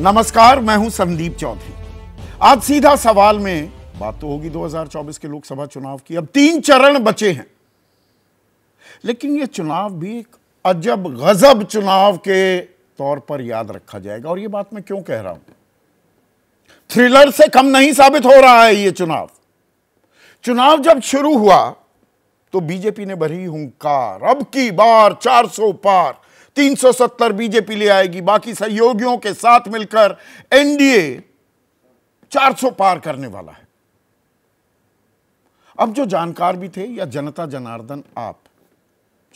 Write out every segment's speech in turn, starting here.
नमस्कार मैं हूं संदीप चौधरी आज सीधा सवाल में बात तो होगी 2024 के लोकसभा चुनाव की अब तीन चरण बचे हैं लेकिन यह चुनाव भी एक अजब गजब चुनाव के तौर पर याद रखा जाएगा और यह बात मैं क्यों कह रहा हूं थ्रिलर से कम नहीं साबित हो रहा है यह चुनाव चुनाव जब शुरू हुआ तो बीजेपी ने भरी हूंकार अब की बार 400 पार 370 बीजेपी ले आएगी बाकी सहयोगियों के साथ मिलकर एनडीए 400 पार करने वाला है अब जो जानकार भी थे या जनता जनार्दन आप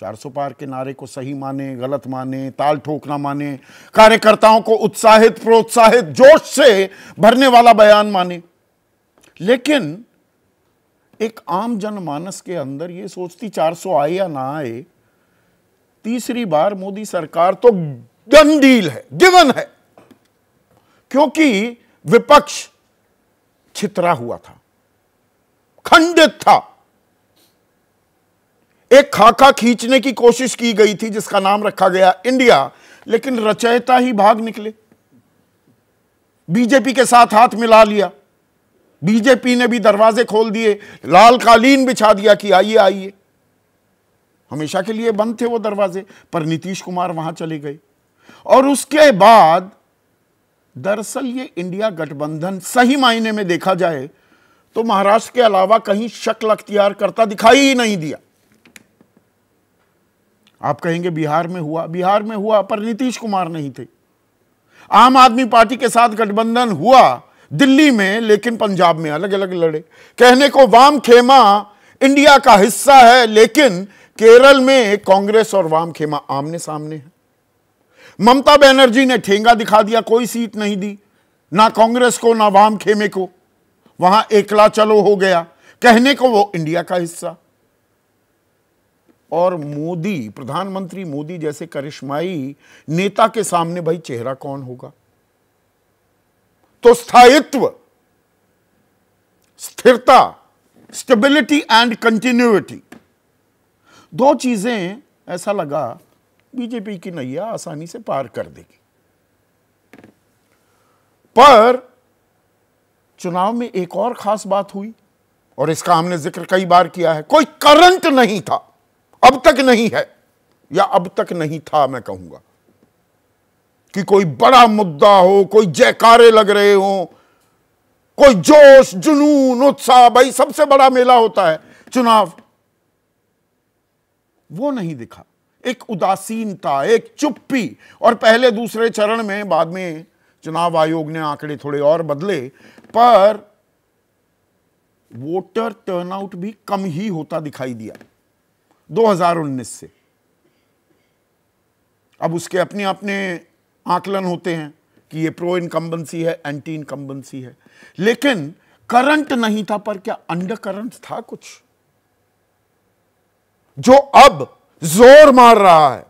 400 पार के नारे को सही माने गलत माने ताल ठोकना माने कार्यकर्ताओं को उत्साहित प्रोत्साहित जोश से भरने वाला बयान माने लेकिन एक आम जनमानस के अंदर यह सोचती 400 आए या ना आए तीसरी बार मोदी सरकार तो डन डील है गिवन है क्योंकि विपक्ष छितरा हुआ था खंडित था एक खाका खींचने की कोशिश की गई थी जिसका नाम रखा गया इंडिया लेकिन रचयता ही भाग निकले बीजेपी के साथ हाथ मिला लिया बीजेपी ने भी दरवाजे खोल दिए लाल कालीन बिछा दिया कि आइए आइए हमेशा के लिए बंद थे वो दरवाजे पर नीतीश कुमार वहां चले गए और उसके बाद दरअसल ये इंडिया गठबंधन सही मायने में देखा जाए तो महाराष्ट्र के अलावा कहीं शक्ल अख्तियार करता दिखाई ही नहीं दिया आप कहेंगे बिहार में हुआ बिहार में हुआ पर नीतीश कुमार नहीं थे आम आदमी पार्टी के साथ गठबंधन हुआ दिल्ली में लेकिन पंजाब में अलग अलग लड़े कहने को वाम खेमा इंडिया का हिस्सा है लेकिन केरल में कांग्रेस और वाम खेमा आमने सामने है ममता बनर्जी ने ठेंगा दिखा दिया कोई सीट नहीं दी ना कांग्रेस को ना वाम खेमे को वहां एकला चलो हो गया कहने को वो इंडिया का हिस्सा और मोदी प्रधानमंत्री मोदी जैसे करिश्माई नेता के सामने भाई चेहरा कौन होगा तो स्थायित्व स्थिरता स्टेबिलिटी एंड कंटिन्यूटी दो चीज़ें ऐसा लगा बीजेपी की नैया आसानी से पार कर देगी पर चुनाव में एक और खास बात हुई और इसका हमने जिक्र कई बार किया है कोई करंट नहीं था अब तक नहीं है या अब तक नहीं था मैं कहूंगा कि कोई बड़ा मुद्दा हो कोई जयकारे लग रहे हो कोई जोश जुनून उत्साह भाई सबसे बड़ा मेला होता है चुनाव वो नहीं दिखा एक उदासीनता एक चुप्पी और पहले दूसरे चरण में बाद में चुनाव आयोग ने आंकड़े थोड़े और बदले पर वोटर टर्नआउट भी कम ही होता दिखाई दिया 2019 से अब उसके अपने अपने आकलन होते हैं कि ये प्रो इनकम्बेंसी है एंटी इनकम्बेंसी है लेकिन करंट नहीं था पर क्या अंडर करंट था कुछ जो अब जोर मार रहा है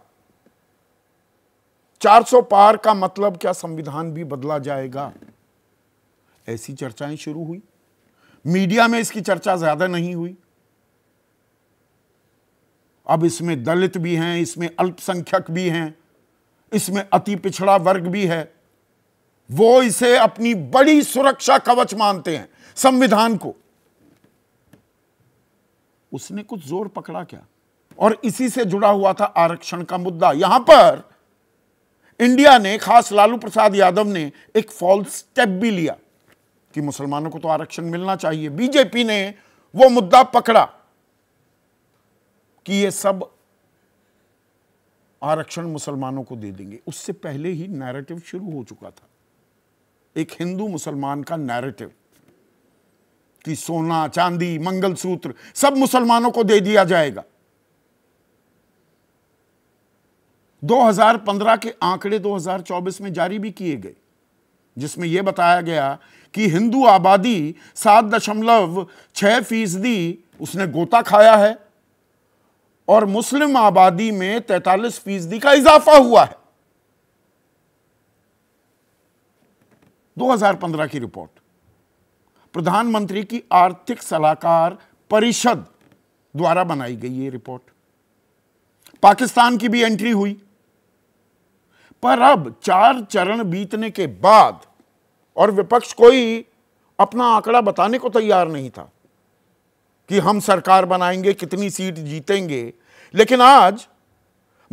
400 पार का मतलब क्या संविधान भी बदला जाएगा ऐसी चर्चाएं शुरू हुई मीडिया में इसकी चर्चा ज्यादा नहीं हुई अब इसमें दलित भी हैं इसमें अल्पसंख्यक भी हैं इसमें अति पिछड़ा वर्ग भी है वो इसे अपनी बड़ी सुरक्षा कवच मानते हैं संविधान को उसने कुछ जोर पकड़ा क्या और इसी से जुड़ा हुआ था आरक्षण का मुद्दा यहां पर इंडिया ने खास लालू प्रसाद यादव ने एक फॉल्स स्टेप भी लिया कि मुसलमानों को तो आरक्षण मिलना चाहिए बीजेपी ने वो मुद्दा पकड़ा कि ये सब आरक्षण मुसलमानों को दे देंगे उससे पहले ही नैरेटिव शुरू हो चुका था एक हिंदू मुसलमान का नैरेटिव कि सोना चांदी मंगलसूत्र सब मुसलमानों को दे दिया जाएगा 2015 के आंकड़े 2024 में जारी भी किए गए जिसमें यह बताया गया कि हिंदू आबादी सात दशमलव छह फीसदी उसने गोता खाया है और मुस्लिम आबादी में तैतालीस फीसदी का इजाफा हुआ है 2015 की रिपोर्ट प्रधानमंत्री की आर्थिक सलाहकार परिषद द्वारा बनाई गई ये रिपोर्ट पाकिस्तान की भी एंट्री हुई पर अब चार चरण बीतने के बाद और विपक्ष कोई अपना आंकड़ा बताने को तैयार नहीं था कि हम सरकार बनाएंगे कितनी सीट जीतेंगे लेकिन आज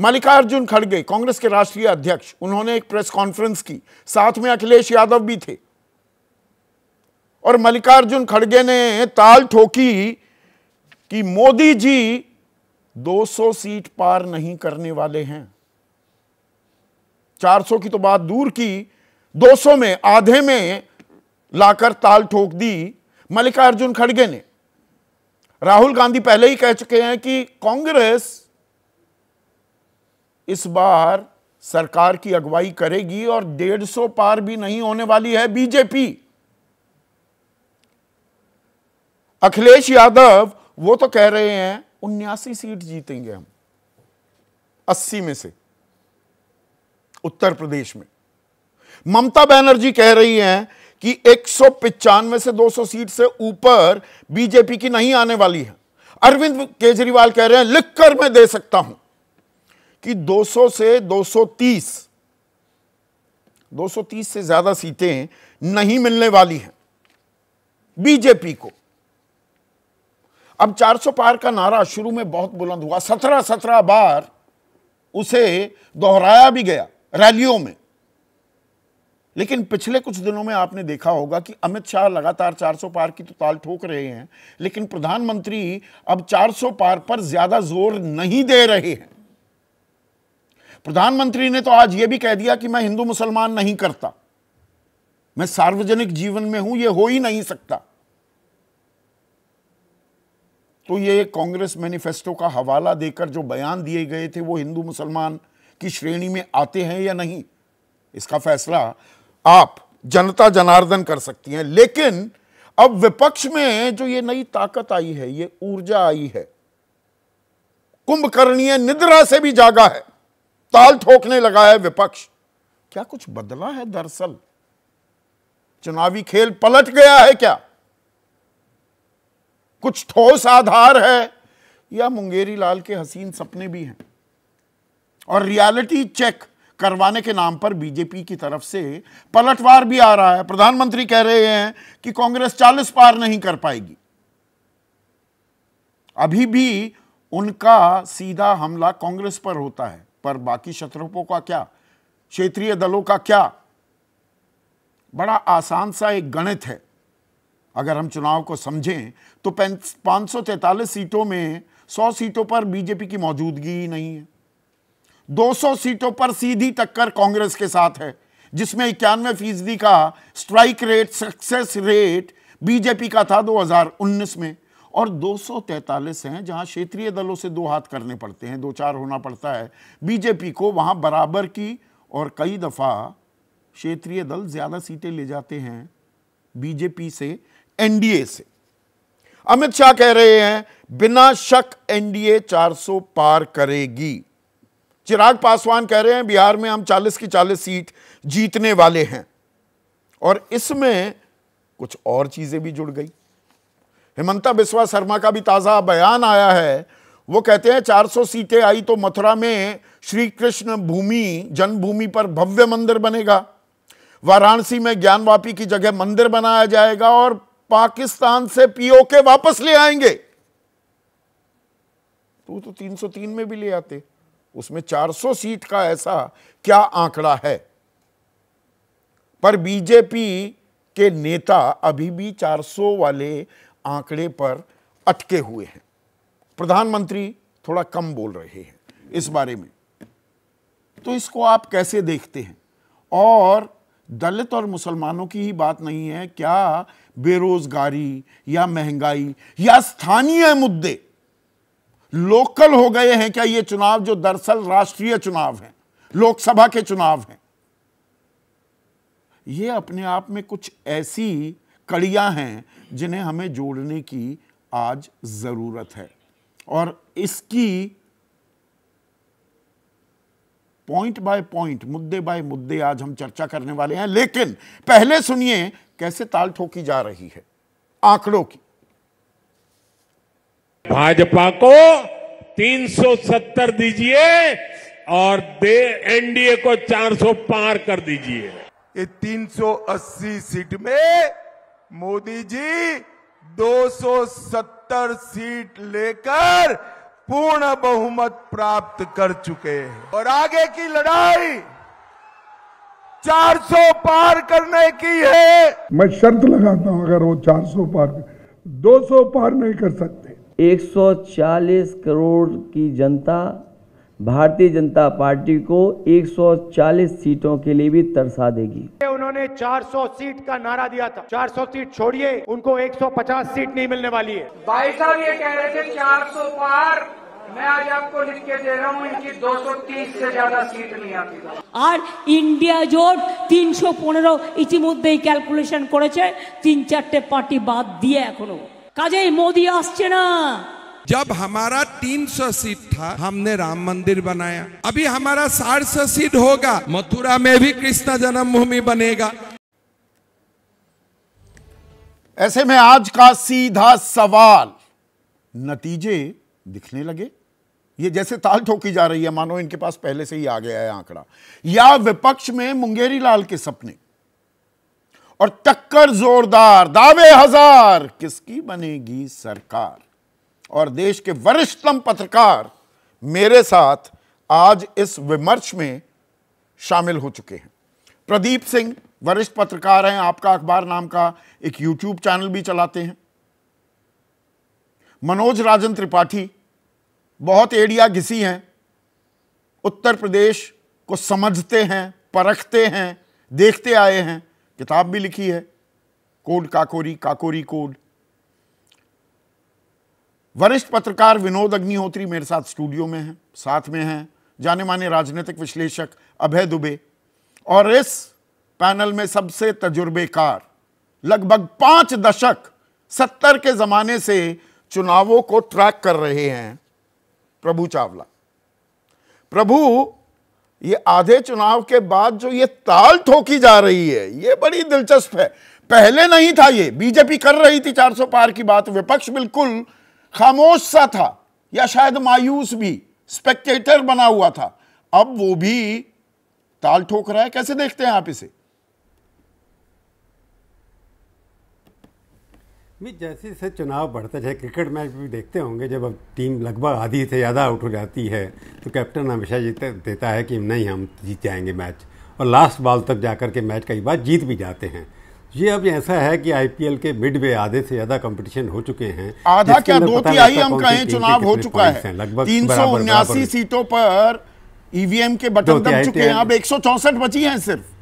मल्लिकार्जुन खड़गे कांग्रेस के राष्ट्रीय अध्यक्ष उन्होंने एक प्रेस कॉन्फ्रेंस की साथ में अखिलेश यादव भी थे और मल्लिकार्जुन खड़गे ने ताल ठोकी कि मोदी जी 200 सीट पार नहीं करने वाले हैं 400 की तो बात दूर की 200 में आधे में लाकर ताल ठोक दी मल्लिकार्जुन खड़गे ने राहुल गांधी पहले ही कह चुके हैं कि कांग्रेस इस बार सरकार की अगुवाई करेगी और 150 पार भी नहीं होने वाली है बीजेपी अखिलेश यादव वो तो कह रहे हैं उन्यासी सीट जीतेंगे हम अस्सी में से उत्तर प्रदेश में ममता बनर्जी कह रही हैं कि एक से 200 सीट से ऊपर बीजेपी की नहीं आने वाली है अरविंद केजरीवाल कह रहे हैं लिखकर मैं दे सकता हूं कि 200 से 230 230 से ज्यादा सीटें नहीं मिलने वाली हैं बीजेपी को अब 400 पार का नारा शुरू में बहुत बुलंद हुआ सत्रह सत्रह बार उसे दोहराया भी गया रैलियों में लेकिन पिछले कुछ दिनों में आपने देखा होगा कि अमित शाह लगातार 400 पार की तो ताल ठोक रहे हैं लेकिन प्रधानमंत्री अब 400 पार पर ज्यादा जोर नहीं दे रहे हैं प्रधानमंत्री ने तो आज यह भी कह दिया कि मैं हिंदू मुसलमान नहीं करता मैं सार्वजनिक जीवन में हूं यह हो ही नहीं सकता तो ये कांग्रेस मैनिफेस्टो का हवाला देकर जो बयान दिए गए थे वो हिंदू मुसलमान की श्रेणी में आते हैं या नहीं इसका फैसला आप जनता जनार्दन कर सकती हैं लेकिन अब विपक्ष में जो ये नई ताकत आई है ये ऊर्जा आई है कुंभकर्णीय निद्रा से भी जागा है ताल ठोकने लगा है विपक्ष क्या कुछ बदला है दरअसल चुनावी खेल पलट गया है क्या कुछ ठोस आधार है या मुंगेरी लाल के हसीन सपने भी हैं और रियलिटी चेक करवाने के नाम पर बीजेपी की तरफ से पलटवार भी आ रहा है प्रधानमंत्री कह रहे हैं कि कांग्रेस 40 पार नहीं कर पाएगी अभी भी उनका सीधा हमला कांग्रेस पर होता है पर बाकी शत्रुपों का क्या क्षेत्रीय दलों का क्या बड़ा आसान सा एक गणित है अगर हम चुनाव को समझें तो पाँच सीटों में 100 सीटों पर बीजेपी की मौजूदगी ही नहीं है 200 सीटों पर सीधी टक्कर कांग्रेस के साथ है जिसमें इक्यानवे फीसदी का strike rate success rate BJP का था 2019 में और दो हैं जहां क्षेत्रीय दलों से दो हाथ करने पड़ते हैं दो चार होना पड़ता है बीजेपी को वहां बराबर की और कई दफ़ा क्षेत्रीय दल ज़्यादा सीटें ले जाते हैं बीजेपी से एनडीए से अमित शाह कह रहे हैं बिना शक एनडीए 400 पार करेगी चिराग पासवान कह रहे हैं बिहार में हम 40 की 40 सीट जीतने वाले हैं और इसमें कुछ और चीजें भी जुड़ गई हेमंता बिस्वा शर्मा का भी ताजा बयान आया है वो कहते हैं 400 सीटें आई तो मथुरा में श्री कृष्ण भूमि जन्मभूमि पर भव्य मंदिर बनेगा वाराणसी में ज्ञानवापी की जगह मंदिर बनाया जाएगा और पाकिस्तान से पीओके वापस ले आएंगे तो तो 303 में भी ले आते उसमें 400 सीट का ऐसा क्या आंकड़ा है पर बीजेपी के नेता अभी भी 400 वाले आंकड़े पर अटके हुए हैं प्रधानमंत्री थोड़ा कम बोल रहे हैं इस बारे में तो इसको आप कैसे देखते हैं और दलित और मुसलमानों की ही बात नहीं है क्या बेरोजगारी या महंगाई या स्थानीय मुद्दे लोकल हो गए हैं क्या ये चुनाव जो दरअसल राष्ट्रीय चुनाव हैं लोकसभा के चुनाव हैं ये अपने आप में कुछ ऐसी कड़ियां हैं जिन्हें हमें जोड़ने की आज ज़रूरत है और इसकी पॉइंट बाय पॉइंट मुद्दे बाय मुद्दे आज हम चर्चा करने वाले हैं लेकिन पहले सुनिए कैसे ताल ठोकी जा रही है आंकड़ों की भाजपा को 370 दीजिए और दे एनडीए को 400 पार कर दीजिए ये 380 सीट में मोदी जी 270 सीट लेकर पूर्ण बहुमत प्राप्त कर चुके हैं और आगे की लड़ाई 400 पार करने की है मैं शर्त लगाता हूं अगर वो 400 पार 200 पार नहीं कर सकते 140 करोड़ की जनता भारतीय जनता पार्टी को 140 सीटों के लिए भी तरसा देगी उन्होंने 400 सीट का नारा दिया था 400 सीट छोड़िए उनको 150 सीट नहीं मिलने वाली है भाई साहब ये कह रहे थे 400 पार मैं आज आपको लिख के दे रहा हूँ इनकी 230 से ज्यादा सीट नहीं आती और इंडिया জোট तीन सौ पंद्रह ক্যালকুলেশন कैलकुलेशन कर तीन পার্টি पार्टी দিয়ে दिए কাজেই মোদি আসছে जब हमारा 300 सीट था हमने राम मंदिर बनाया अभी हमारा सौ सीट होगा मथुरा में भी कृष्ण जन्मभूमि बनेगा ऐसे में आज का सीधा सवाल नतीजे दिखने लगे ये जैसे ताल ठोकी जा रही है मानो इनके पास पहले से ही आ गया है आंकड़ा या विपक्ष में मुंगेरी लाल के सपने और टक्कर जोरदार दावे हजार किसकी बनेगी सरकार और देश के वरिष्ठतम पत्रकार मेरे साथ आज इस विमर्श में शामिल हो चुके हैं प्रदीप सिंह वरिष्ठ पत्रकार हैं आपका अखबार नाम का एक यूट्यूब चैनल भी चलाते हैं मनोज राजन त्रिपाठी बहुत एरिया घिसी हैं उत्तर प्रदेश को समझते हैं परखते हैं देखते आए हैं किताब भी लिखी है कोड काकोरी काकोरी कोड वरिष्ठ पत्रकार विनोद अग्निहोत्री मेरे साथ स्टूडियो में हैं साथ में हैं जाने माने राजनीतिक विश्लेषक अभय दुबे और इस पैनल में सबसे तजुर्बेकार लगभग पांच दशक सत्तर के जमाने से चुनावों को ट्रैक कर रहे हैं प्रभु चावला प्रभु ये आधे चुनाव के बाद जो ये ताल ठोकी जा रही है ये बड़ी दिलचस्प है पहले नहीं था ये बीजेपी कर रही थी 400 पार की बात विपक्ष बिल्कुल खामोश सा था या शायद मायूस भी स्पेक्टेटर बना हुआ था अब वो भी ताल ठोक रहा है कैसे देखते हैं आप इसे मैं जैसे जैसे चुनाव बढ़ते जाए क्रिकेट मैच भी देखते होंगे जब अब टीम लगभग आधी से ज़्यादा आउट हो जाती है तो कैप्टन हमेशा जीते देता है कि नहीं हम जीत जाएंगे मैच और लास्ट बॉल तक जा कर के मैच कई बार जीत भी जाते हैं ये अब ऐसा है कि आईपीएल के मिड वे आधे से ज्यादा कंपटीशन हो चुके हैं आधा क्या दो तिहाई तो हम कहें चुनाव हो चुका है लगभग तीन सौ उन्यासी सीटों पर ईवीएम e के बटन दब तो चुके हैं अब एक सौ चौसठ बची हैं सिर्फ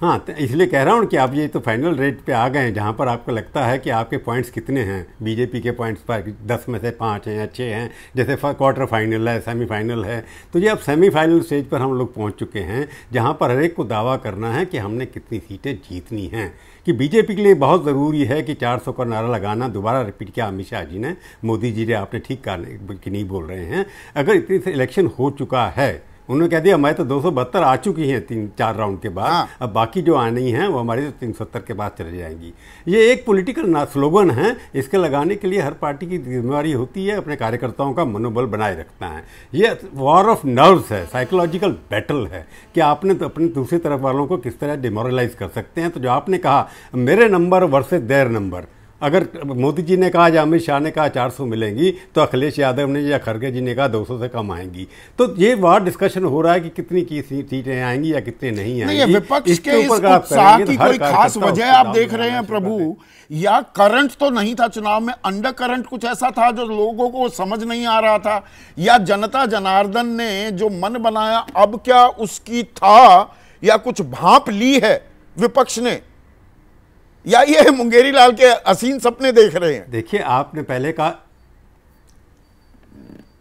हाँ तो इसलिए कह रहा हूँ कि आप ये तो फाइनल रेट पे आ गए हैं जहाँ पर आपको लगता है कि आपके पॉइंट्स कितने हैं बीजेपी के पॉइंट्स पर दस में से पाँच हैं या छः हैं जैसे क्वार्टर फाइनल है सेमीफाइनल है तो ये अब सेमीफाइनल स्टेज पर हम लोग पहुँच चुके हैं जहाँ पर हर एक को दावा करना है कि हमने कितनी सीटें जीतनी हैं कि बीजेपी के लिए बहुत ज़रूरी है कि चार का नारा लगाना दोबारा रिपीट किया अमित शाह जी ने मोदी जी ने आपने ठीक कहा कि नहीं बोल रहे हैं अगर इतनी इलेक्शन हो चुका है उन्होंने कह दिया हमारे तो दो आ चुकी हैं तीन चार राउंड के बाद हाँ। अब बाकी जो आनी हैं वो हमारी तो तीन के बाद चले जाएंगी ये एक पॉलिटिकल स्लोगन है इसके लगाने के लिए हर पार्टी की जिम्मेवारी होती है अपने कार्यकर्ताओं का मनोबल बनाए रखना है ये वॉर ऑफ नर्व्स है साइकोलॉजिकल बैटल है कि आपने तो अपने दूसरी तरफ वालों को किस तरह डिमोरलाइज कर सकते हैं तो जो आपने कहा मेरे नंबर वर्सेज देयर नंबर अगर मोदी जी ने कहा या अमित शाह ने कहा 400 मिलेंगी तो अखिलेश यादव ने या खड़गे जी ने कहा 200 से कम आएंगी तो ये बार डिस्कशन हो रहा है कि कितनी की सीटें आएंगी या कितनी नहीं आएंगी विपक्ष के उत्साह तो की कोई खास वजह आप देख रहे हैं प्रभु या करंट तो नहीं था चुनाव में अंडर करंट कुछ ऐसा था जो लोगों को समझ नहीं आ रहा था या जनता जनार्दन ने जो मन बनाया अब क्या उसकी था या कुछ भाप ली है विपक्ष ने या ये मुंगेरी लाल के असीन सपने देख रहे हैं देखिए आपने पहले कहा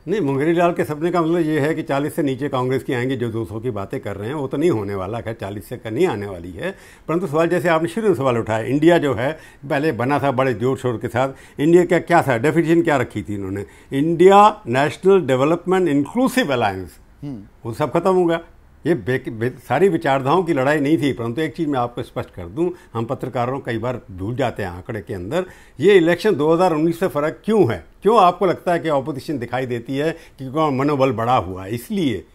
नहीं मुंगेरी लाल के सपने का मतलब ये है कि 40 से नीचे कांग्रेस की आएंगे जो 200 की बातें कर रहे हैं वो तो नहीं होने वाला खैर 40 से का नहीं आने वाली है परंतु सवाल जैसे आपने शुरू में सवाल उठाया इंडिया जो है पहले बना था बड़े जोर शोर के साथ इंडिया का क्या था डेफिनेशन क्या रखी थी इन्होंने India National Development Inclusive Alliance hmm. वो सब खत्म हो गया ये बे, बे, सारी विचारधाओं की लड़ाई नहीं थी परंतु एक चीज़ मैं आपको स्पष्ट कर दूं हम पत्रकारों कई बार भूल जाते हैं आंकड़े के अंदर ये इलेक्शन 2019 से फ़र्क क्यों है क्यों आपको लगता है कि ऑपोजिशन दिखाई देती है कि मनोबल बढ़ा हुआ है इसलिए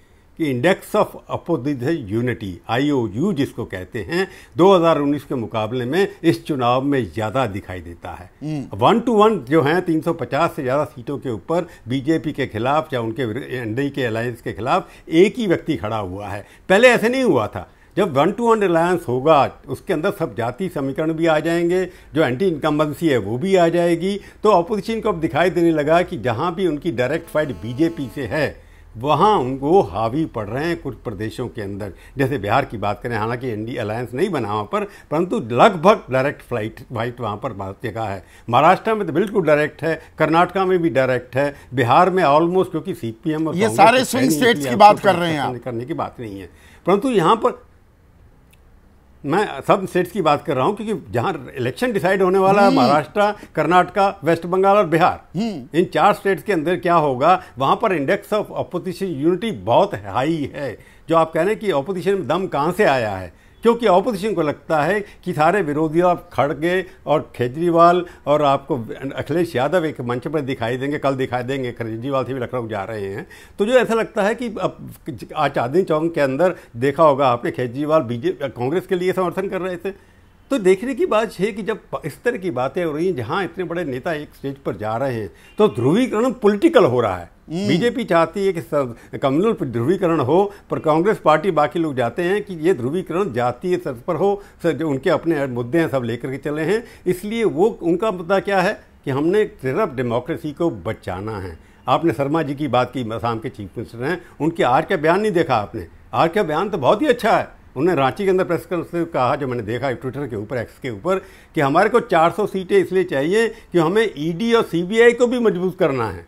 कि index of opposite unity IOU जिसको कहते हैं 2019 के मुकाबले में इस चुनाव में ज़्यादा दिखाई देता है हम्म। वन टू वन जो हैं 350 से ज़्यादा सीटों के ऊपर बीजेपी के खिलाफ या उनके एनडीए के अलायंस के खिलाफ एक ही व्यक्ति खड़ा हुआ है पहले ऐसे नहीं हुआ था जब वन टू वन रिलायंस होगा उसके अंदर सब जाति समीकरण भी आ जाएंगे जो एंटी इनकम्बेंसी है वो भी आ जाएगी तो अपोजिशन को अब दिखाई देने लगा कि जहाँ भी उनकी डायरेक्ट फाइट बीजेपी से है वहाँ वो हावी पड़ रहे हैं कुछ प्रदेशों के अंदर जैसे बिहार की बात करें हालांकि इंडी अलायंस नहीं बना वहाँ पर परंतु लगभग डायरेक्ट फ्लाइट फ्लाइट वहाँ पर भारतीय का है महाराष्ट्र में तो बिल्कुल डायरेक्ट है कर्नाटका में भी डायरेक्ट है बिहार में ऑलमोस्ट क्योंकि सी पी एम ये सारे स्विंग स्टेट्स की बात कर रहे हैं करने की बात नहीं है परंतु यहाँ पर मैं सब स्टेट्स की बात कर रहा हूँ क्योंकि जहाँ इलेक्शन डिसाइड होने वाला है हम्म। महाराष्ट्र कर्नाटका वेस्ट बंगाल और बिहार हम्म। इन चार स्टेट्स के अंदर क्या होगा वहाँ पर इंडेक्स ऑफ अपोजिशन यूनिटी बहुत हाई है जो आप कह रहे हैं कि अपोजिशन में दम कहाँ से आया है क्योंकि ऑपोजिशन को लगता है कि सारे विरोधी आप खड़गे और केजरीवाल और आपको अखिलेश यादव एक मंच पर दिखाई देंगे कल दिखाई देंगे केजरीवाल से भी लखनऊ जा रहे हैं तो जो ऐसा लगता है कि अब आज चांदनी चौक के अंदर देखा होगा आपने केजरीवाल बीजेपी कांग्रेस के लिए समर्थन कर रहे थे तो देखने की बात है कि जब इस तरह की बातें हो रही हैं जहां इतने बड़े नेता एक स्टेज पर जा रहे हैं तो ध्रुवीकरण पॉलिटिकल हो रहा है हम्म। बीजेपी चाहती है कि कम्युनल ध्रुवीकरण हो पर कांग्रेस पार्टी बाकी लोग जाते हैं कि ये ध्रुवीकरण जातीय स्तर पर हो सर जो उनके अपने मुद्दे हैं सब लेकर के चले हैं इसलिए वो उनका मुद्दा क्या है कि हमने सिर्फ डेमोक्रेसी को बचाना है आपने शर्मा जी की बात की आसाम के चीफ मिनिस्टर हैं उनके आज का बयान नहीं देखा आपने आज का बयान तो बहुत ही अच्छा है उन्होंने रांची के अंदर प्रेस में कहा जो मैंने देखा ट्विटर के ऊपर एक्स के ऊपर कि हमारे को 400 सीटें इसलिए चाहिए कि हमें ईडी e और सीबीआई को भी मजबूत करना है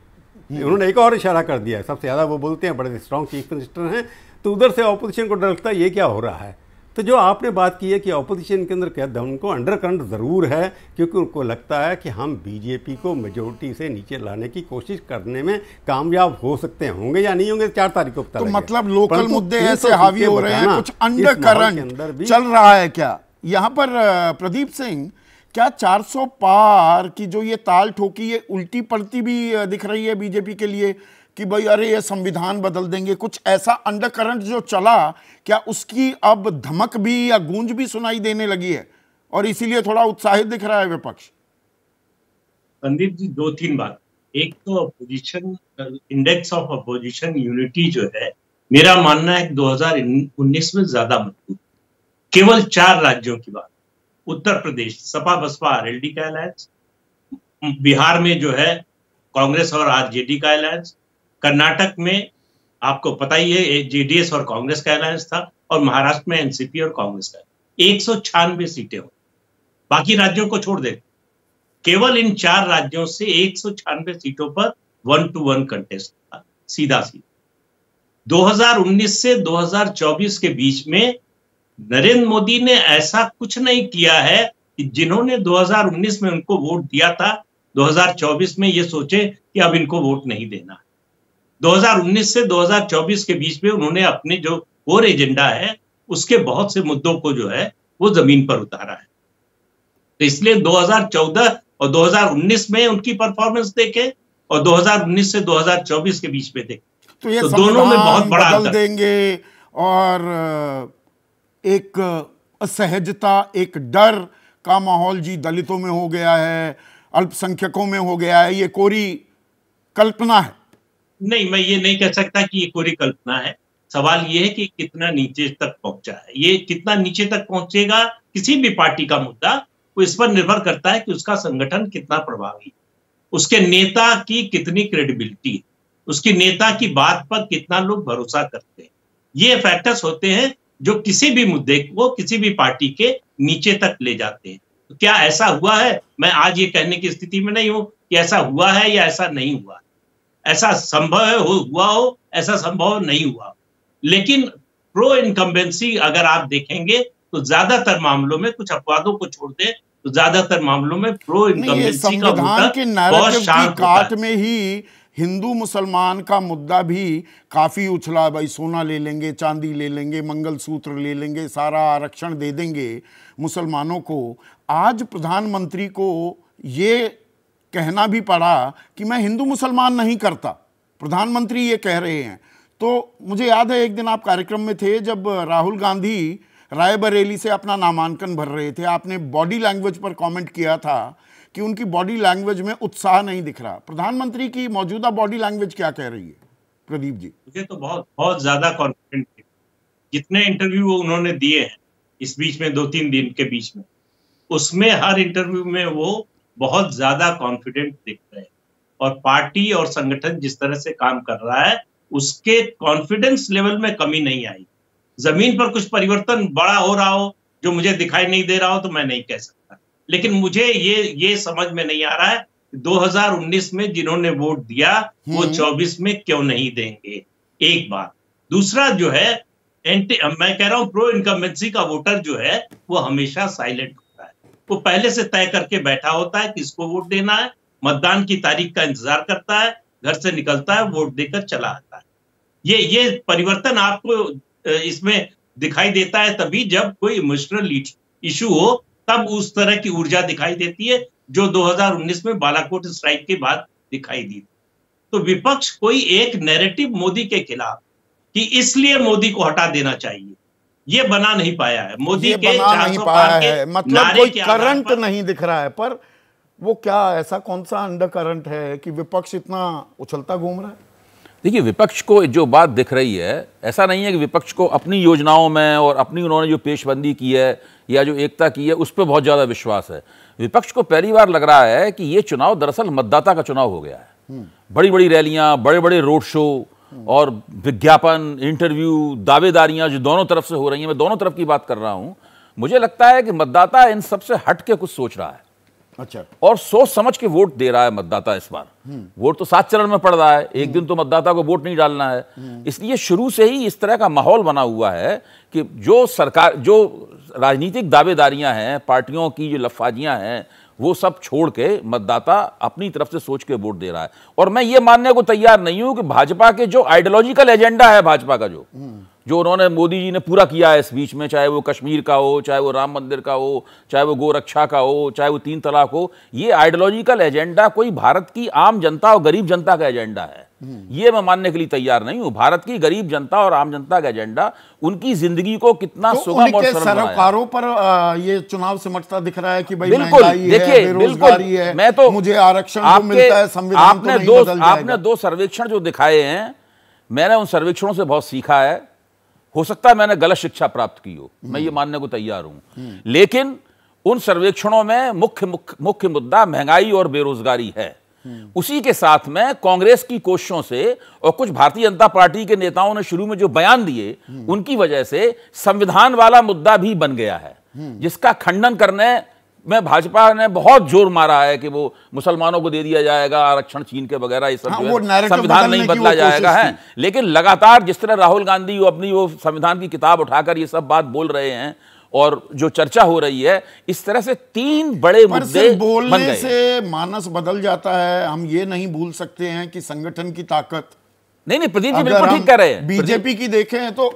उन्होंने एक और इशारा कर दिया है सबसे ज़्यादा वो बोलते हैं बड़े स्ट्रॉन्ग चीफ मिनिस्टर हैं तो उधर से ऑपोजिशन को डर लगता है ये क्या हो रहा है तो जो आपने बात की है कि अपोजिशन के अंदर क्या दम को अंडर करंट ज़रूर है क्योंकि उनको लगता है कि हम बीजेपी को मेजोरिटी से नीचे लाने की कोशिश करने में कामयाब हो सकते होंगे या नहीं होंगे चार तारीख को तो मतलब लोकल मुद्दे ऐसे तो हावी हो रहे हैं कुछ अंडर करंट चल रहा है क्या यहाँ पर प्रदीप सिंह क्या 400 पार की जो ये ताल ठोकी ये उल्टी पड़ती भी दिख रही है बीजेपी के लिए कि भाई अरे ये संविधान बदल देंगे कुछ ऐसा अंडर करंट जो चला क्या उसकी अब धमक भी या गूंज भी सुनाई देने लगी है और इसीलिए थोड़ा उत्साहित दिख रहा है विपक्ष संदीप जी दो तीन बात एक तो opposition index of opposition unity जो है मेरा मानना है 2019 में ज्यादा मजबूत केवल चार राज्यों की बात उत्तर प्रदेश सपा बसपा आर का अलायंस बिहार में जो है कांग्रेस और आरजेडी का अलायंस कर्नाटक में आपको पता ही है जेडीएस और कांग्रेस का अलायंस था और महाराष्ट्र में एनसीपी और कांग्रेस का एक सौ छियानवे सीटें हो बाकी राज्यों को छोड़ दे केवल इन चार राज्यों से एक सौ छियानवे सीटों पर वन टू वन कंटेस्ट था सीधा सीधा 2019 से 2024 के बीच में नरेंद्र मोदी ने ऐसा कुछ नहीं किया है कि जिन्होंने 2019 में उनको वोट दिया था 2024 में ये सोचे कि अब इनको वोट नहीं देना 2019 से 2024 के बीच में उन्होंने अपने जो कोर एजेंडा है उसके बहुत से मुद्दों को जो है वो जमीन पर उतारा है तो इसलिए 2014 और 2019 में उनकी परफॉर्मेंस देखे और 2019 से 2024 के बीच में देखे तो, ये तो दोनों में बहुत बड़ा बदल देंगे और एक असहजता एक डर का माहौल जी दलितों में हो गया है अल्पसंख्यकों में हो गया है ये कोरी कल्पना है नहीं मैं ये नहीं कह सकता कि ये कोई कल्पना है सवाल ये है कि कितना नीचे तक पहुंचा है ये कितना नीचे तक पहुंचेगा किसी भी पार्टी का मुद्दा वो इस पर निर्भर करता है कि उसका संगठन कितना प्रभावी उसके नेता की कितनी क्रेडिबिलिटी उसकी नेता की बात पर कितना लोग भरोसा करते हैं ये फैक्टर्स होते हैं जो किसी भी मुद्दे को किसी भी पार्टी के नीचे तक ले जाते हैं तो क्या ऐसा हुआ है मैं आज ये कहने की स्थिति में नहीं हूं कि ऐसा हुआ है या ऐसा नहीं हुआ ऐसा संभव हुआ हो ऐसा संभव नहीं हुआ लेकिन प्रो इनकम्बेंसी अगर आप देखेंगे तो ज्यादातर मामलों में कुछ अपवादों को छोड़ दें तो ज्यादातर मामलों में प्रो इनकम्बेंसी का बहुत शांत काट में ही हिंदू मुसलमान का मुद्दा भी काफ़ी उछला भाई सोना ले लेंगे चांदी ले लेंगे मंगलसूत्र ले लेंगे सारा आरक्षण दे देंगे मुसलमानों को आज प्रधानमंत्री को ये कहना भी पड़ा कि मैं हिंदू मुसलमान नहीं करता प्रधानमंत्री ये कह रहे हैं तो मुझे याद है एक दिन आप कार्यक्रम में थे जब राहुल गांधी रायबरेली से अपना नामांकन भर रहे थे आपने बॉडी लैंग्वेज पर कमेंट किया था कि उनकी बॉडी लैंग्वेज में उत्साह नहीं दिख रहा प्रधानमंत्री की मौजूदा बॉडी लैंग्वेज क्या कह रही है प्रदीप जी मुझे तो बहुत बहुत ज्यादा कॉन्फिडेंट थे जितने इंटरव्यू वो उन्होंने दिए हैं इस बीच में दो तीन दिन के बीच में उसमें हर इंटरव्यू में वो बहुत ज्यादा कॉन्फिडेंट दिख रहे हैं और पार्टी और संगठन जिस तरह से काम कर रहा है उसके कॉन्फिडेंस लेवल में कमी नहीं आई जमीन पर कुछ परिवर्तन बड़ा हो रहा हो जो मुझे दिखाई नहीं दे रहा हो तो मैं नहीं कह सकता लेकिन मुझे ये ये समझ में नहीं आ रहा है 2019 में जिन्होंने वोट दिया वो 24 हम्म। में क्यों नहीं देंगे एक बात दूसरा जो है एंटी मैं कह रहा हूं प्रो इनकम्बेंसी का वोटर जो है वो हमेशा साइलेंट वो पहले से तय करके बैठा होता है किसको वोट देना है मतदान की तारीख का इंतजार करता है घर से निकलता है वोट देकर चला आता है ये ये परिवर्तन आपको इसमें दिखाई देता है तभी जब कोई इमोशनल इशू हो तब उस तरह की ऊर्जा दिखाई देती है जो 2019 में बालाकोट स्ट्राइक के बाद दिखाई दी तो विपक्ष कोई एक नैरेटिव मोदी के खिलाफ कि इसलिए मोदी को हटा देना चाहिए ये बना नहीं पाया है मोदी के बना नहीं पाया है मतलब कोई करंट नहीं दिख रहा है पर वो क्या ऐसा कौन सा अंडर करंट है कि विपक्ष इतना उछलता घूम रहा है देखिए विपक्ष को जो बात दिख रही है ऐसा नहीं है कि विपक्ष को अपनी योजनाओं में और अपनी उन्होंने जो पेशबंदी की है या जो एकता की है उस पर बहुत ज़्यादा विश्वास है विपक्ष को पहली बार लग रहा है कि ये चुनाव दरअसल मतदाता का चुनाव हो गया है हम्म। बड़ी बड़ी रैलियां बड़े बड़े रोड शो और विज्ञापन इंटरव्यू दावेदारियां जो दोनों तरफ से हो रही हैं मैं दोनों तरफ की बात कर रहा हूं मुझे लगता है कि मतदाता इन सबसे हट के कुछ सोच रहा है अच्छा और सोच समझ के वोट दे रहा है मतदाता इस बार हम्म। वोट तो सात चरण में पड़ रहा है एक हम्म। दिन तो मतदाता को वोट नहीं डालना है हम्म। इसलिए शुरू से ही इस तरह का माहौल बना हुआ है कि जो सरकार जो राजनीतिक दावेदारियां हैं पार्टियों की जो लफाजियां हैं वो सब छोड़ के मतदाता अपनी तरफ से सोच के वोट दे रहा है और मैं ये मानने को तैयार नहीं हूं कि भाजपा के जो आइडियोलॉजिकल एजेंडा है भाजपा का जो जो उन्होंने मोदी जी ने पूरा किया है इस बीच में चाहे वो कश्मीर का हो चाहे वो राम मंदिर का हो चाहे वो गोरक्षा का हो चाहे वो तीन तलाक हो ये आइडियोलॉजिकल एजेंडा कोई भारत की आम जनता और गरीब जनता का एजेंडा है ये मैं मानने के लिए तैयार नहीं हूं भारत की गरीब जनता और आम जनता का एजेंडा उनकी जिंदगी को कितना तो सुगम और सरकारों पर ये चुनाव सिमटता दिख रहा है कि भाई बिल्कुल देखिए बिल्कुल मैं तो मुझे आरक्षण तो आपने दो आपने दो सर्वेक्षण जो दिखाए हैं मैंने उन सर्वेक्षणों से बहुत सीखा है हो सकता है मैंने गलत शिक्षा प्राप्त की हो मैं ये मानने को तैयार हूं हम्म। लेकिन उन सर्वेक्षणों में मुख्य मुख्य मुद्दा महंगाई और बेरोजगारी है हम्म। उसी के साथ में कांग्रेस की कोशिशों से और कुछ भारतीय जनता पार्टी के नेताओं ने शुरू में जो बयान दिए हम्म। उनकी वजह से संविधान वाला मुद्दा भी बन गया है हम्म। जिसका खंडन करने में भाजपा ने बहुत जोर मारा है कि वो मुसलमानों को दे दिया जाएगा आरक्षण छीन के वगैरह ये सब हाँ, संविधान नहीं बदला जाएगा है लेकिन लगातार जिस तरह राहुल गांधी अपनी वो संविधान की किताब उठाकर ये सब बात बोल रहे हैं और जो चर्चा हो रही है इस तरह से तीन बड़े मुद्दे बोलने बन गए से मानस बदल जाता है हम ये नहीं भूल सकते हैं कि संगठन की ताकत नहीं नहीं प्रदीप जी बिल्कुल ठीक कह रहे हैं बीजेपी की देखें तो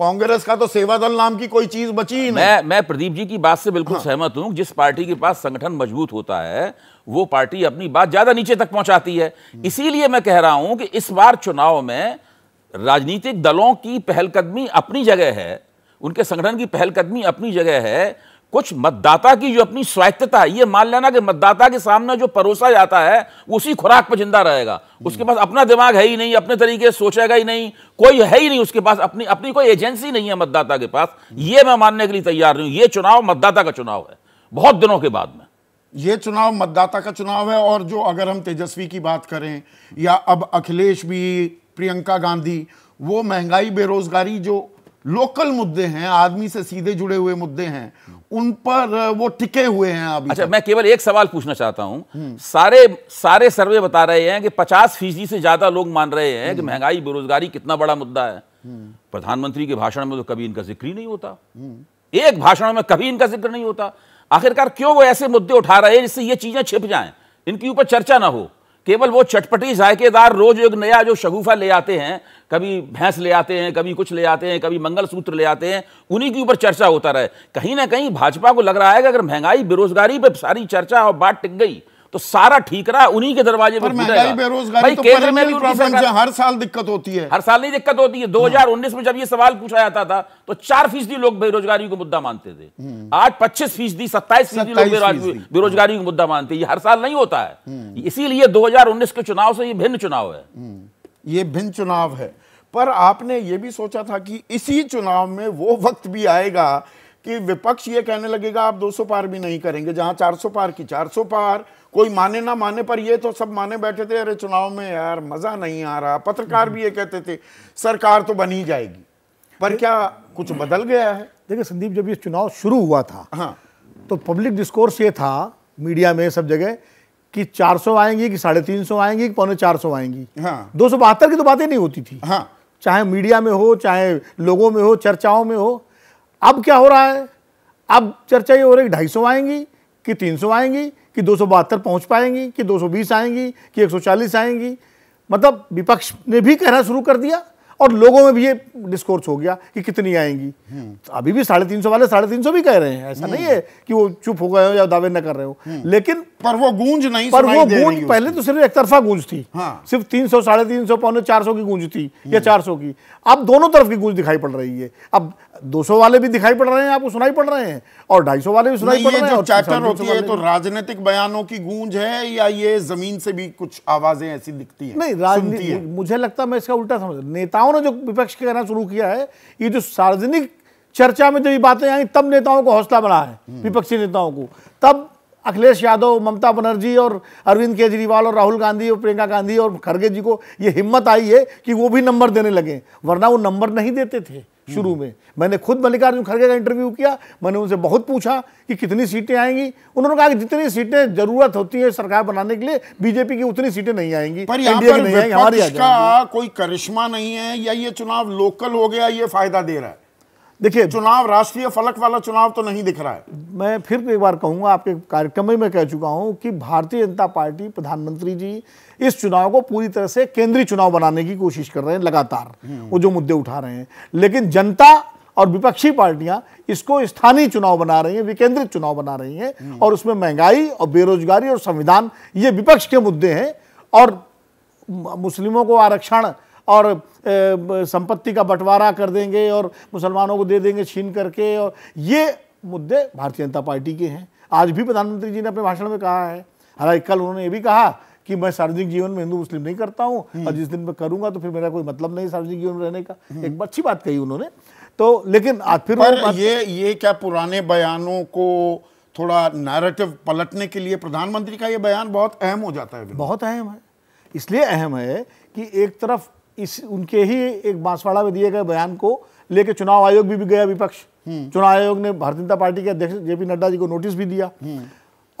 कांग्रेस का तो सेवा दल नाम की कोई चीज बची ही नहीं मैं मैं प्रदीप जी की बात से बिल्कुल हाँ। सहमत हूं जिस पार्टी के पास संगठन मजबूत होता है वो पार्टी अपनी बात ज्यादा नीचे तक पहुंचाती है हम्म। इसीलिए मैं कह रहा हूं कि इस बार चुनाव में राजनीतिक दलों की पहलकदमी अपनी जगह है उनके संगठन की पहलकदमी अपनी जगह है कुछ मतदाता की जो अपनी स्वायत्तता ये मान लेना कि मतदाता के सामने जो परोसा जाता है उसी खुराक पर जिंदा रहेगा उसके पास अपना दिमाग है ही नहीं अपने तरीके से सोचेगा ही नहीं कोई है ही नहीं उसके पास अपनी अपनी कोई एजेंसी नहीं है मतदाता के पास ये मैं मानने के लिए तैयार नहीं हूं ये चुनाव मतदाता का चुनाव है बहुत दिनों के बाद में ये चुनाव मतदाता का चुनाव है और जो अगर हम तेजस्वी की बात करें या अब अखिलेश भी प्रियंका गांधी वो महंगाई बेरोजगारी जो लोकल मुद्दे हैं आदमी से सीधे जुड़े हुए मुद्दे हैं उन पर वो टिके हुए हैं अभी अच्छा मैं केवल एक सवाल पूछना चाहता हूं हम्म। सारे सारे सर्वे बता रहे हैं कि 50 फीसदी से ज्यादा लोग मान रहे हैं कि हम्म। महंगाई बेरोजगारी कितना बड़ा मुद्दा है हम्म। प्रधानमंत्री के भाषण में तो कभी इनका जिक्र ही नहीं होता एक भाषण में कभी इनका जिक्र नहीं होता आखिरकार क्यों वो ऐसे मुद्दे उठा रहे हैं जिससे ये चीजें छिप जाए इनके ऊपर चर्चा ना हो केवल वो चटपटी जायकेदार रोज एक नया जो शगुफा ले आते हैं कभी भैंस ले आते हैं कभी कुछ ले आते हैं कभी मंगलसूत्र ले आते हैं उन्हीं के ऊपर चर्चा होता रहे कहीं ना कहीं भाजपा को लग रहा है कि अगर महंगाई बेरोजगारी पर सारी चर्चा और बात टिक गई तो सारा ठीक रहा उन्हीं के दरवाजे पर महंगाई बेरोजगारी तो केंद्र में भी हर साल दिक्कत होती है हर साल नहीं दिक्कत होती है 2019 हाँ। में जब ये सवाल पूछा जाता था तो चार फीसदी लोग बेरोजगारी को मुद्दा मानते थे हम्म। आज पच्चीस फीसदी सत्ताईस फीसदी लोग हम्म। बेरोजगारी को मुद्दा मानते ये हर साल नहीं होता है हम्म। इसीलिए 2019 के चुनाव से ये भिन्न चुनाव है ये भिन्न चुनाव है पर आपने ये भी सोचा था कि इसी चुनाव में वो वक्त भी आएगा कि विपक्ष ये कहने लगेगा आप 200 पार भी नहीं करेंगे जहां 400 पार की 400 पार कोई माने ना माने पर ये तो सब माने बैठे थे अरे चुनाव में यार मज़ा नहीं आ रहा पत्रकार भी ये कहते थे सरकार तो बनी जाएगी पर क्या कुछ बदल गया है देखिए संदीप जब ये चुनाव शुरू हुआ था हाँ तो पब्लिक डिस्कोर्स ये था मीडिया में सब जगह कि 400 आएंगी कि साढ़े तीन सौ आएंगी कि पौने चार सौ आएंगी हाँ दो सौ बहत्तर की तो बातें नहीं होती थी हाँ चाहे मीडिया में हो चाहे लोगों में हो चर्चाओं में हो अब क्या हो रहा है अब चर्चा ये हो रही है कि ढाई सौ आएंगी कि तीन सौ आएंगी कि दो पहुंच पाएंगी कि 220 आएंगी कि 140 आएंगी मतलब विपक्ष ने भी कहना शुरू कर दिया और लोगों में भी ये डिस्कोर्स हो गया कि कितनी आएंगी हम्म। अभी भी साढ़े तीन सौ वाले साढ़े तीन सौ भी कह रहे हैं ऐसा नहीं है हम्म। कि वो चुप हो गए हो या दावे न कर रहे हो हम्म। लेकिन पर वो गूंज नहीं पर वो गूंज पहले तो सिर्फ एक तरफा गूंज थी हाँ। सिर्फ तीन सौ साढ़े तीन सौ पौने चार सौ की गूंज थी या चार सौ की अब दोनों तरफ की गूंज दिखाई पड़ रही है अब दो सौ वाले भी दिखाई पड़ रहे हैं आपको सुनाई पड़ रहे हैं और ढाई सौ वाले भी सुनाई पड़ रहे हैं होती है तो राजनीतिक बयानों की गूंज है या ये जमीन से भी कुछ आवाजें ऐसी दिखती है नहीं राजनीति मुझे लगता है मैं इसका उल्टा समझ नेताओं नेताओं ने जो विपक्ष कहना शुरू किया है ये जो सार्वजनिक चर्चा में जो ये बातें आई तब नेताओं को हौसला बढ़ा है हम्म। विपक्षी नेताओं को तब अखिलेश यादव ममता बनर्जी और अरविंद केजरीवाल और राहुल गांधी और प्रियंका गांधी और खड़गे जी को ये हिम्मत आई है कि वो भी नंबर देने लगे वरना वो नंबर नहीं देते थे शुरू में मैंने खुद मल्लिकार्जुन खड़गे का इंटरव्यू किया मैंने उनसे बहुत पूछा कि कितनी सीटें आएंगी उन्होंने कहा कि जितनी सीटें जरूरत होती है सरकार बनाने के लिए बीजेपी की उतनी सीटें नहीं आएंगी पर यहाँ पर नहीं आएंगी हमारी कोई करिश्मा नहीं है या ये चुनाव लोकल हो गया ये फायदा दे रहा है देखिए चुनाव राष्ट्रीय फलक वाला चुनाव तो नहीं दिख रहा है मैं फिर एक बार कहूंगा आपके कार्यक्रम में मैं कह चुका हूं कि भारतीय जनता पार्टी प्रधानमंत्री जी इस चुनाव को पूरी तरह से केंद्रीय चुनाव बनाने की कोशिश कर रहे हैं लगातार हम्म। वो जो मुद्दे उठा रहे हैं लेकिन जनता और विपक्षी पार्टियां इसको स्थानीय चुनाव बना रही हैं विकेंद्रित चुनाव बना रही हैं हम्म। और उसमें महंगाई और बेरोजगारी और संविधान ये विपक्ष के मुद्दे हैं और मुस्लिमों को आरक्षण और संपत्ति का बंटवारा कर देंगे और मुसलमानों को दे देंगे छीन करके और ये मुद्दे भारतीय जनता पार्टी के हैं आज भी प्रधानमंत्री जी ने अपने भाषण में कहा है हालांकि कल उन्होंने ये भी कहा कि मैं सार्वजनिक जीवन में हिंदू मुस्लिम नहीं करता हूँ हम्म। और जिस दिन मैं करूंगा तो फिर मेरा कोई मतलब नहीं सार्वजनिक जीवन में रहने का हम्म। एक अच्छी बात कही उन्होंने तो लेकिन आज फिर पर ये ये क्या पुराने बयानों को थोड़ा नैरेटिव पलटने के लिए प्रधानमंत्री का ये बयान बहुत अहम हो जाता है बहुत अहम है इसलिए अहम है कि एक तरफ इस उनके ही एक बांसवाड़ा में दिए गए बयान को लेके चुनाव आयोग भी, भी गया विपक्ष हम्म। चुनाव आयोग ने भारतीय जनता पार्टी के अध्यक्ष जेपी नड्डा जी को नोटिस भी दिया हम्म।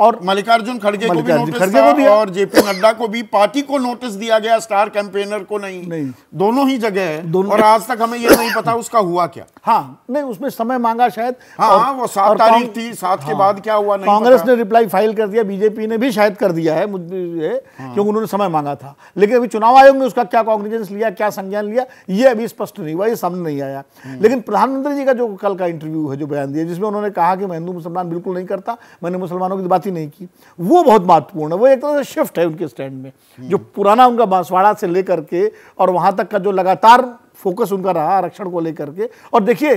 और मल्लिकार्जुन खड़गे को भी नोटिस खड़गे को दिया और जेपी नड्डा को भी पार्टी को नोटिस दिया गया स्टार कैंपेनर को नहीं नहीं दोनों ही जगह है दोनों और आज तक हमें यह नहीं पता उसका हुआ क्या हाँ नहीं उसमें समय मांगा शायद हाँ और, वो सात तारीख थी सात हाँ, के बाद क्या हुआ कांग्रेस ने रिप्लाई फाइल कर दिया बीजेपी ने भी शायद कर दिया है हाँ। क्योंकि उन्होंने समय मांगा था लेकिन अभी चुनाव आयोग ने उसका क्या कॉन्ग्रेजेंस लिया क्या संज्ञान लिया ये अभी स्पष्ट नहीं हुआ ये सामने नहीं आया हम्म। लेकिन प्रधानमंत्री जी का जो कल का इंटरव्यू है जो बयान दिया जिसमें उन्होंने कहा कि मैं हिंदू मुसलमान बिल्कुल नहीं करता मैंने मुसलमानों की बात ही नहीं की वो बहुत महत्वपूर्ण है वो एक तरह से शिफ्ट है उनके स्टैंड में जो हम्म। पुराना उनका बांसवाड़ा से लेकर के और वहाँ तक का जो लगातार फोकस उनका रहा आरक्षण को लेकर के और देखिए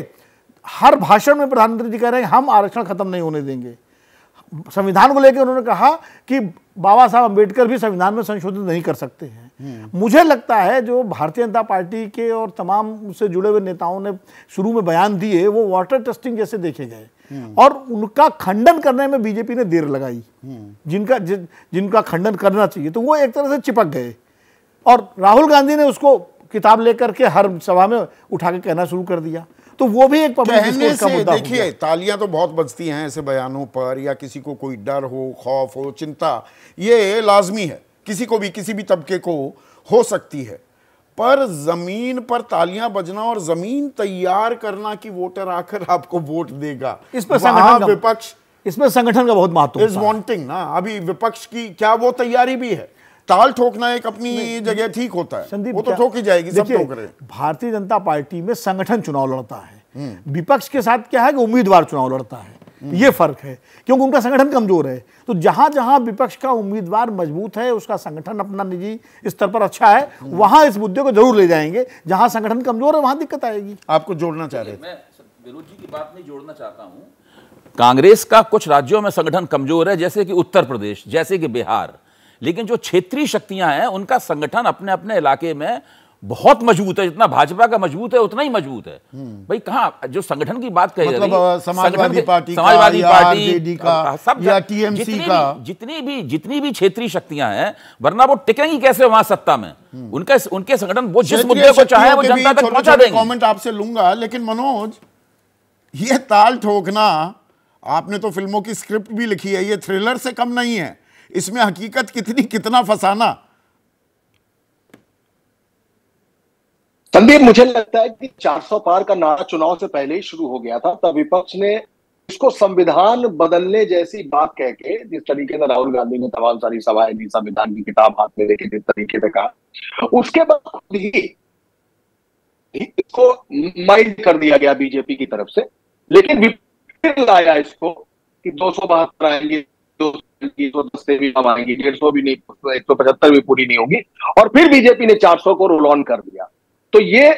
हर भाषण में प्रधानमंत्री जी कह रहे हैं हम आरक्षण खत्म नहीं होने देंगे संविधान को लेकर उन्होंने कहा कि बाबा साहब अम्बेडकर भी संविधान में संशोधन नहीं कर सकते हैं हम्म। मुझे लगता है जो भारतीय जनता पार्टी के और तमाम उससे जुड़े हुए नेताओं ने शुरू में बयान दिए वो वाटर टेस्टिंग जैसे देखे गए हम्म। और उनका खंडन करने में बीजेपी ने देर लगाई हम्म। जिनका जिनका खंडन करना चाहिए तो वो एक तरह से चिपक गए और राहुल गांधी ने उसको किताब लेकर के हर सभा में उठा के कहना शुरू कर दिया तो वो भी एक कहने से देखिए तालियां तो बहुत बजती हैं ऐसे बयानों पर या किसी को कोई डर हो खौफ हो चिंता ये लाजमी है किसी को भी किसी भी तबके को हो सकती है पर जमीन पर तालियां बजना और जमीन तैयार करना कि वोटर आकर आपको वोट देगा इस पर संगठन विपक्ष इसमें संगठन का बहुत महत्व इज वांटिंग ना अभी विपक्ष की क्या वो तैयारी भी है ताल ठोकना एक अपनी जगह ठीक होता है संदीप वो तो ही जाएगी सब ठोक रहे भारतीय जनता पार्टी में संगठन चुनाव लड़ता है हम्म। विपक्ष के साथ क्या है कि उम्मीदवार चुनाव लड़ता है हम्म। ये फर्क है क्योंकि उनका संगठन कमजोर है तो जहां जहां विपक्ष का उम्मीदवार मजबूत है उसका संगठन अपना निजी स्तर पर अच्छा है हम्म। वहां इस मुद्दे को जरूर ले जाएंगे जहां संगठन कमजोर है वहां दिक्कत आएगी आपको जोड़ना चाह रहे कांग्रेस का कुछ राज्यों में संगठन कमजोर है जैसे कि उत्तर प्रदेश जैसे कि बिहार लेकिन जो क्षेत्रीय शक्तियां हैं उनका संगठन अपने अपने इलाके में बहुत मजबूत है जितना भाजपा का मजबूत है उतना ही मजबूत है भाई कहा जो संगठन की बात कही मतलब समाजवादी पार्टी समाजवादी पार्टी का सब या टीएमसी का जितनी भी जितनी भी क्षेत्रीय शक्तियां हैं वरना वो टिकेंगी कैसे वहां सत्ता में उनका उनके संगठन वो जिस मुद्दे को चाहे वो जनता तक पहुंचा देंगे कमेंट आपसे लूंगा लेकिन मनोज ये ताल ठोकना आपने तो फिल्मों की स्क्रिप्ट भी लिखी है ये थ्रिलर से कम नहीं है इसमें हकीकत कितनी कितना फसाना संदीप मुझे लगता है कि 400 पार का नारा चुनाव से पहले ही शुरू हो गया था तब विपक्ष ने इसको संविधान बदलने जैसी बात कह के जिस तरीके से राहुल गांधी ने तमाम सारी सभाएं दी संविधान की किताब हाथ में लेके जिस तरीके से कहा उसके बाद ही इसको माइंड कर दिया गया बीजेपी की तरफ से लेकिन फिर लाया इसको कि दो सौ बहत्तर आएंगे दो सौ दस से भी कम आएंगे डेढ़ सौ भी नहीं एक सौ पचहत्तर भी पूरी नहीं होगी और फिर बीजेपी ने चार सौ को रोल ऑन कर दिया तो ये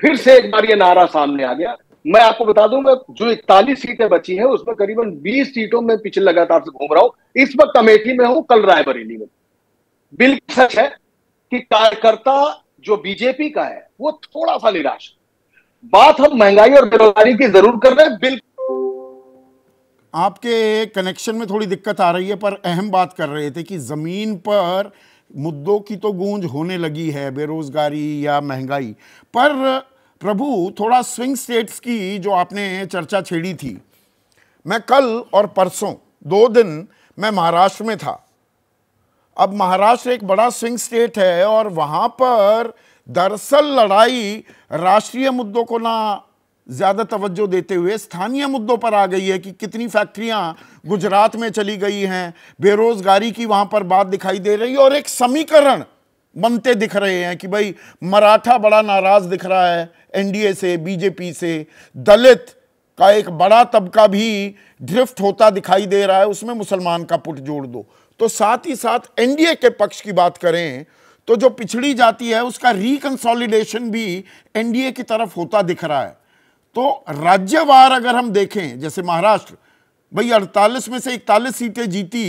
फिर से एक बार ये नारा सामने आ गया मैं आपको बता दूंगा जो इकतालीस सीटें बची हैं उसमें करीबन बीस सीटों में पिछले लगातार से घूम रहा हूं इस वक्त कमेटी में हूं कल रायबरेली में बिल्कुल सच है कि कार्यकर्ता जो बीजेपी का है वो थोड़ा सा निराश बात हम महंगाई और बेरोजगारी की जरूर कर रहे हैं बिल्कुल आपके कनेक्शन में थोड़ी दिक्कत आ रही है पर अहम बात कर रहे थे कि जमीन पर मुद्दों की तो गूंज होने लगी है बेरोजगारी या महंगाई पर प्रभु थोड़ा स्विंग स्टेट्स की जो आपने चर्चा छेड़ी थी मैं कल और परसों दो दिन मैं महाराष्ट्र में था अब महाराष्ट्र एक बड़ा स्विंग स्टेट है और वहाँ पर दरअसल लड़ाई राष्ट्रीय मुद्दों को ना ज़्यादा तवज्जो देते हुए स्थानीय मुद्दों पर आ गई है कि कितनी फैक्ट्रियां गुजरात में चली गई हैं बेरोज़गारी की वहां पर बात दिखाई दे रही है और एक समीकरण बनते दिख रहे हैं कि भाई मराठा बड़ा नाराज़ दिख रहा है एनडीए से बीजेपी से दलित का एक बड़ा तबका भी ड्रिफ्ट होता दिखाई दे रहा है उसमें मुसलमान का पुट जोड़ दो तो साथ ही साथ एनडीए के पक्ष की बात करें तो जो पिछड़ी जाती है उसका रिकन्सॉलिडेशन भी एनडीए की तरफ होता दिख रहा है तो राज्यवार अगर हम देखें जैसे महाराष्ट्र भाई अड़तालीस में से इकतालीस सीटें जीती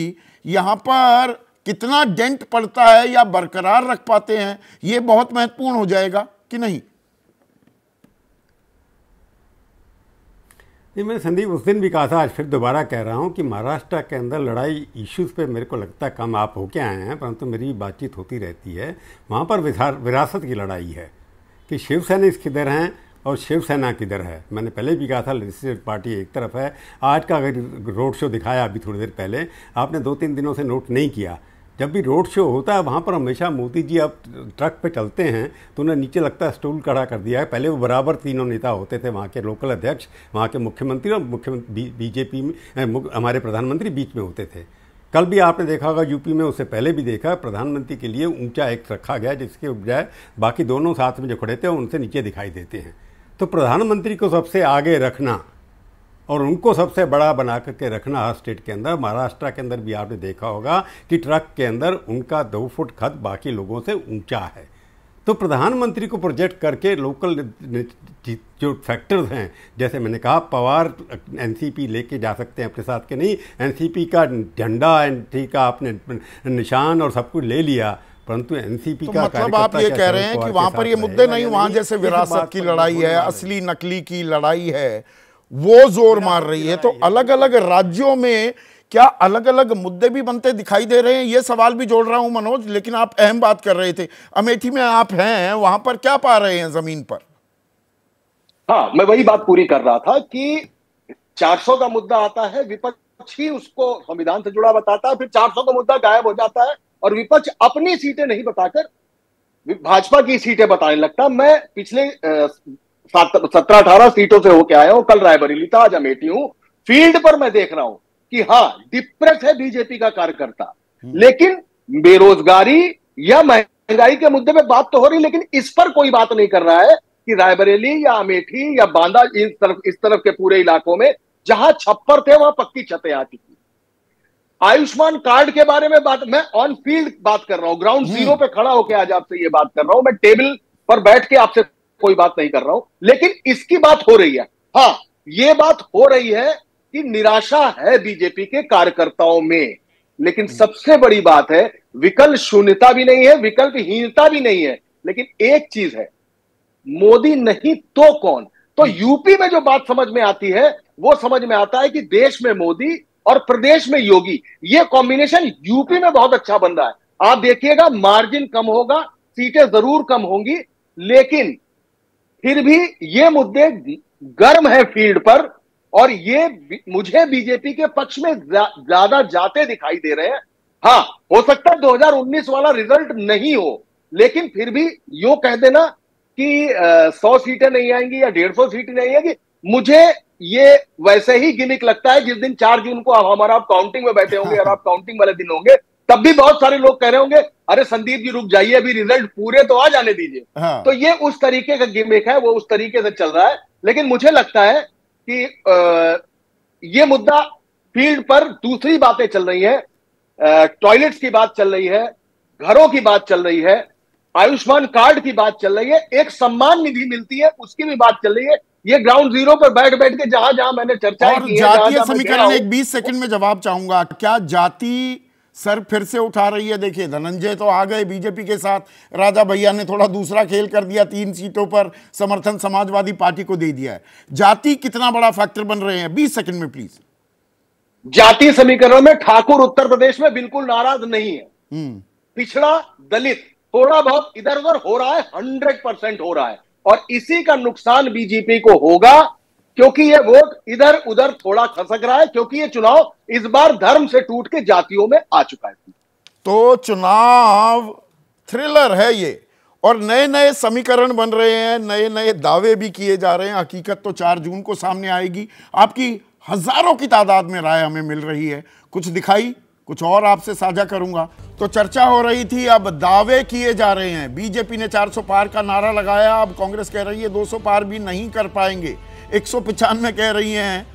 यहाँ पर कितना डेंट पड़ता है या बरकरार रख पाते हैं ये बहुत महत्वपूर्ण हो जाएगा कि नहीं नहीं मैंने संदीप उस दिन भी कहा था आज फिर दोबारा कह रहा हूँ कि महाराष्ट्र के अंदर लड़ाई इश्यूज पे मेरे को लगता है कम आप होके आए हैं परंतु मेरी बातचीत होती रहती है वहाँ पर विरासत की लड़ाई है कि शिवसेना किधर हैं और शिवसेना किधर है मैंने पहले भी कहा था लेजिस्लेटिव पार्टी एक तरफ है आज का अगर रोड शो दिखाया अभी थोड़ी देर पहले आपने दो तीन दिनों से नोट नहीं किया जब भी रोड शो होता है वहाँ पर हमेशा मोदी जी अब ट्रक पे चलते हैं तो उन्हें नीचे लगता है स्टूल खड़ा कर दिया है पहले वो बराबर तीनों नेता होते थे वहाँ के लोकल अध्यक्ष वहाँ के मुख्यमंत्री और मुख्यमंत्री बीजेपी में हमारे प्रधानमंत्री बीच में होते थे कल भी आपने देखा होगा यूपी में उससे पहले भी देखा प्रधानमंत्री के लिए ऊंचा एक रखा गया जिसके बजाय बाकी दोनों साथ में जो खड़े थे उनसे नीचे दिखाई देते हैं तो प्रधानमंत्री को सबसे आगे रखना और उनको सबसे बड़ा बना करके रखना हर स्टेट के अंदर महाराष्ट्र के अंदर भी आपने देखा होगा कि ट्रक के अंदर उनका दो फुट खत बाकी लोगों से ऊंचा है तो प्रधानमंत्री को प्रोजेक्ट करके लोकल जो फैक्टर्स हैं जैसे मैंने कहा पवार एनसीपी लेके जा सकते हैं अपने साथ के नहीं एनसीपी का झंडा एन का आपने निशान और सब कुछ ले लिया परंतु एनसीपी तो का मतलब आप ये कह रहे हैं तो कि वहां पर ये मुद्दे नहीं वहां जैसे विरासत की तो लड़ाई है असली नकली की लड़ाई है वो जोर मार रही है तो अलग अलग राज्यों में क्या अलग अलग मुद्दे भी बनते दिखाई दे रहे हैं ये सवाल भी जोड़ रहा हूं मनोज लेकिन आप अहम बात कर रहे थे अमेठी में आप हैं वहां पर क्या पा रहे हैं जमीन पर हाँ मैं वही बात पूरी कर रहा था कि 400 का मुद्दा आता है विपक्ष ही उसको संविधान से जुड़ा बताता है फिर 400 का मुद्दा गायब हो जाता है और विपक्ष अपनी सीटें नहीं बताकर भाजपा की सीटें बताने लगता मैं पिछले सत्रह अठारह सीटों से होके आया हूं कल रायबरेली था आज अमेठी हूं फील्ड पर मैं देख रहा हूं कि हाँ डिप्रेस है बीजेपी का कार्यकर्ता हम्म। लेकिन बेरोजगारी या महंगाई के मुद्दे पे बात तो हो रही लेकिन इस पर कोई बात नहीं कर रहा है कि रायबरेली या अमेठी या बांदा इस तरफ इस तरफ के पूरे इलाकों में जहां छप्पर थे वहां पक्की छतें आ चुकी आयुष्मान कार्ड के बारे में बात मैं ऑन फील्ड बात कर रहा हूं ग्राउंड जीरो पे खड़ा होकर आज आपसे ये बात कर रहा हूं मैं टेबल पर बैठ के आपसे कोई बात नहीं कर रहा हूं लेकिन इसकी बात हो रही है हाँ ये बात हो रही है कि निराशा है बीजेपी के कार्यकर्ताओं में लेकिन हम्म। सबसे बड़ी बात है विकल्प शून्यता भी नहीं है विकल्पहीनता भी नहीं है लेकिन एक चीज है मोदी नहीं तो कौन तो हम्म। यूपी में जो बात समझ में आती है वो समझ में आता है कि देश में मोदी और प्रदेश में योगी ये कॉम्बिनेशन यूपी में बहुत अच्छा बन रहा है आप देखिएगा मार्जिन कम होगा सीटें जरूर कम होंगी लेकिन फिर भी ये मुद्दे गर्म है फील्ड पर और ये मुझे बीजेपी के पक्ष में ज्यादा जाते दिखाई दे रहे हैं हाँ हो सकता है 2019 वाला रिजल्ट नहीं हो लेकिन फिर भी यो कह देना कि सौ सीटें नहीं आएंगी या डेढ़ सौ सीटें नहीं आएंगी मुझे ये वैसे ही गिमिक लगता है जिस दिन चार जून को हमारा आप काउंटिंग में बैठे होंगे और आप काउंटिंग वाले दिन होंगे तब भी बहुत सारे लोग कह रहे होंगे अरे संदीप जी रुक जाइए अभी रिजल्ट पूरे तो आ जाने दीजिए हाँ। तो ये उस तरीके का गिमिक है वो उस तरीके से चल रहा है लेकिन मुझे लगता है कि आ, ये मुद्दा फील्ड पर दूसरी बातें चल रही है टॉयलेट्स की बात चल रही है घरों की बात चल रही है आयुष्मान कार्ड की बात चल रही है एक सम्मान निधि मिलती है उसकी भी बात चल रही है ये ग्राउंड जीरो पर बैठ बैठ के जहां जहां मैंने चर्चा की जातीय समीकरण एक बीस सेकंड में जवाब चाहूंगा क्या जाति सर फिर से उठा रही है देखिए धनंजय तो आ गए बीजेपी के साथ राजा भैया ने थोड़ा दूसरा खेल कर दिया तीन सीटों पर समर्थन समाजवादी पार्टी को दे दिया है जाति कितना बड़ा फैक्टर बन रहे हैं बीस सेकंड में प्लीज जाति समीकरण में ठाकुर उत्तर प्रदेश में बिल्कुल नाराज नहीं है हम्म। पिछड़ा दलित थोड़ा बहुत इधर उधर हो रहा है हंड्रेड परसेंट हो रहा है और इसी का नुकसान बीजेपी को होगा क्योंकि ये वोट इधर उधर थोड़ा खसक रहा है क्योंकि ये चुनाव इस बार धर्म से टूट के जातियों में आ चुका है तो चुनाव थ्रिलर है ये और नए नए समीकरण बन रहे हैं नए नए दावे भी किए जा रहे हैं हकीकत तो चार जून को सामने आएगी आपकी हजारों की तादाद में राय हमें मिल रही है कुछ दिखाई कुछ और आपसे साझा करूंगा तो चर्चा हो रही थी अब दावे किए जा रहे हैं बीजेपी ने 400 पार का नारा लगाया अब कांग्रेस कह रही है 200 पार भी नहीं कर पाएंगे एक कह रही हैं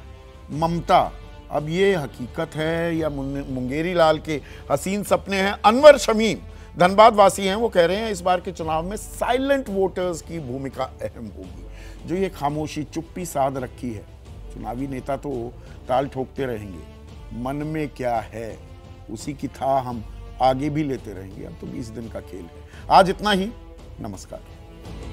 ममता अब ये हकीकत है या मुंगेरी लाल के हसीन सपने हैं अनवर शमीम धनबाद वासी हैं वो कह रहे हैं इस बार के चुनाव में साइलेंट वोटर्स की भूमिका अहम होगी जो ये खामोशी चुप्पी साध रखी है चुनावी नेता तो ताल ठोकते रहेंगे मन में क्या है उसी की था हम आगे भी लेते रहेंगे अब तो बीस दिन का खेल है आज इतना ही नमस्कार